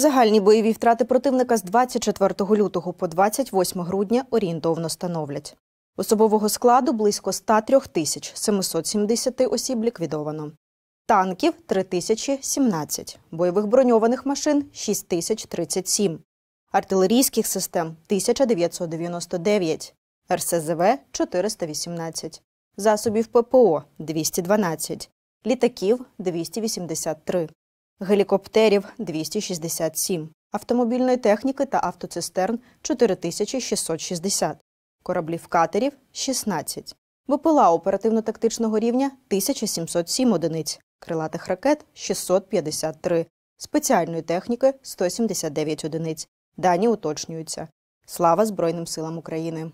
Загальні бойові втрати противника з 24 лютого по 28 грудня орієнтовно становлять. Особового складу близько 103 тисяч 770 осіб ліквідовано. Танків 3017, бойових броньованих машин 6037, артилерійських систем 1999, РСЗВ 418, засобів ППО 212, літаків 283 гелікоптерів 267, автомобільної техніки та автоцистерн 4660, кораблів катерів 16, БПЛА оперативно-тактичного рівня 1707 одиниць, крилатих ракет 653, спеціальної техніки 179 одиниць. Дані уточнюються. Слава Збройним силам України.